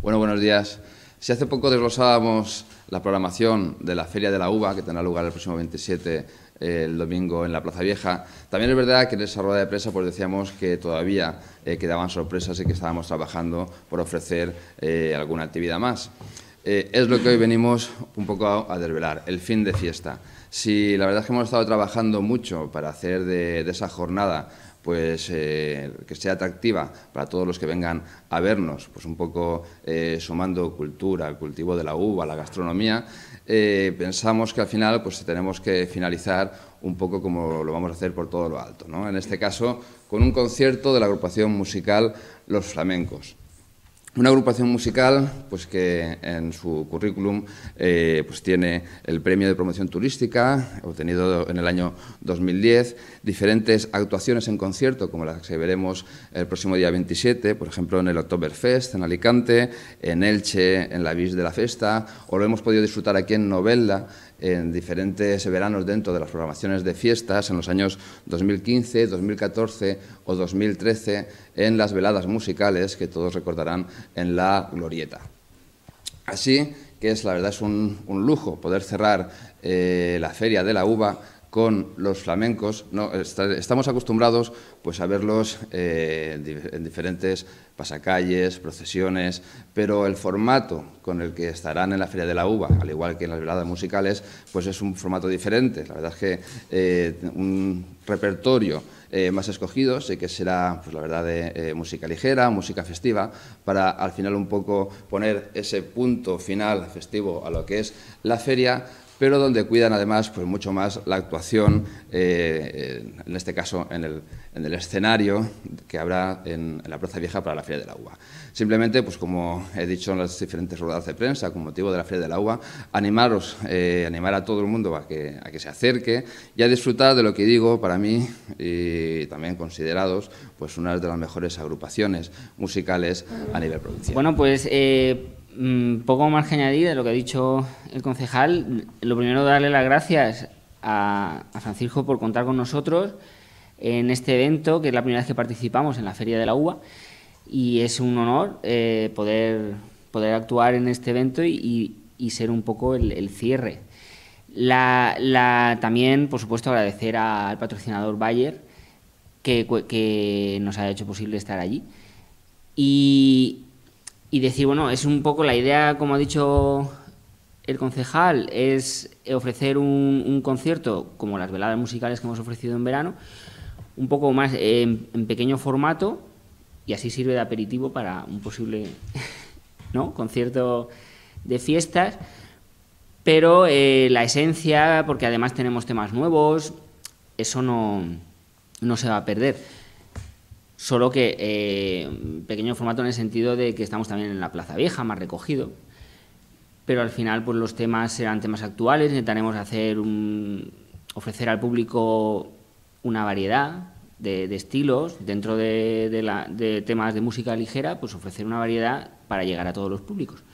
Bueno, buenos días. Si hace poco desglosábamos la programación de la Feria de la Uva, que tendrá lugar el próximo 27 eh, el domingo en la Plaza Vieja, también es verdad que en esa rueda de prensa pues decíamos que todavía eh, quedaban sorpresas y que estábamos trabajando por ofrecer eh, alguna actividad más. Eh, es lo que hoy venimos un poco a, desvelar, el fin de fiesta. Si la verdad es que hemos estado trabajando mucho para hacer de, esa jornada pues eh, que sea atractiva para todos los que vengan a vernos, pues un poco eh, sumando cultura, cultivo de la uva, la gastronomía, pensamos que al final pues tenemos que finalizar un poco como lo vamos a hacer por todo lo alto, ¿no? En este caso con un concierto de la agrupación musical Los Flamencos. Una agrupación musical pues, que en su currículum eh, pues, tiene el premio de promoción turística, obtenido en el año 2010, diferentes actuaciones en concierto, como las que veremos el próximo día 27, por ejemplo en el Oktoberfest en Alicante, en Elche, en la Vis de la Festa, o lo hemos podido disfrutar aquí en Novella en diferentes veranos dentro de las programaciones de fiestas en los años 2015, 2014 o 2013 en las veladas musicales que todos recordarán en la Glorieta. Así que es, la verdad es un, lujo poder cerrar eh, la Feria de la Uva con los flamencos, no, estamos acostumbrados pues, a verlos eh, en diferentes pasacalles, procesiones, pero el formato con el que estarán en la Feria de la Uva, al igual que en las veladas musicales, pues es un formato diferente. La verdad es que eh, un repertorio eh, más escogido, sé que será, pues la verdad, música ligera, música festiva, para al final un poco poner ese punto final festivo a lo que es la feria, pero donde cuidan además pues, mucho más la actuación, eh, en este caso en el, en el escenario que habrá en, la Plaza Vieja para la Feria del Agua. Simplemente, pues como he dicho en las diferentes ruedas de prensa con motivo de la Feria del Agua, animaros, eh, animar a todo el mundo a que, a que se acerque y a disfrutar de lo que digo para mí y también considerados pues una de las mejores agrupaciones musicales a nivel provincial. Bueno, pues... Eh, Mm, poco más que añadir de lo que ha dicho el concejal. Lo primero, darle las gracias a, Francisco por contar con nosotros en este evento, que es la primera vez que participamos en la Feria de la Uva, y es un honor eh, poder, poder actuar en este evento y, ser un poco el, cierre. La, también, por supuesto, agradecer al patrocinador Bayer, que, que nos ha hecho posible estar allí. Y, y decir, bueno, es un poco la idea, como ha dicho el concejal, es ofrecer un, concierto como las veladas musicales que hemos ofrecido en verano, un poco más en, pequeño formato y así sirve de aperitivo para un posible concierto de fiestas. Pero eh, la esencia, porque además tenemos temas nuevos, eso no, no se va a perder solo que eh, pequeño formato en el sentido de que estamos también en la Plaza Vieja, más recogido, pero al final pues los temas serán temas actuales, intentaremos hacer un, ofrecer al público una variedad de, estilos dentro de, de temas de música ligera, pues ofrecer una variedad para llegar a todos los públicos.